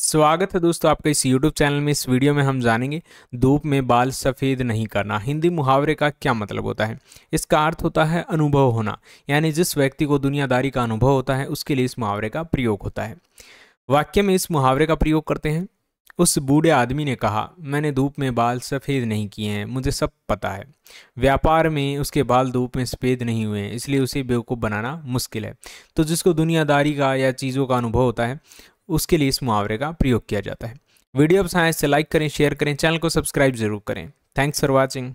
स्वागत है दोस्तों आपका इस YouTube चैनल में इस वीडियो में हम जानेंगे धूप में बाल सफ़ेद नहीं करना हिंदी मुहावरे का क्या मतलब होता है इसका अर्थ होता है अनुभव होना यानी जिस व्यक्ति को दुनियादारी का अनुभव होता है उसके लिए इस मुहावरे का प्रयोग होता है वाक्य में इस मुहावरे का प्रयोग करते हैं उस बूढ़े आदमी ने कहा मैंने धूप में बाल सफ़ेद नहीं किए हैं मुझे सब पता है व्यापार में उसके बाल धूप में सफ़ेद नहीं हुए हैं इसलिए उसे बेवकूफ़ बनाना मुश्किल है तो जिसको दुनियादारी का या चीज़ों का अनुभव होता है उसके लिए इस मुहावरे का प्रयोग किया जाता है वीडियो पसंद आए से लाइक करें शेयर करें चैनल को सब्सक्राइब जरूर करें थैंक्स फॉर वॉचिंग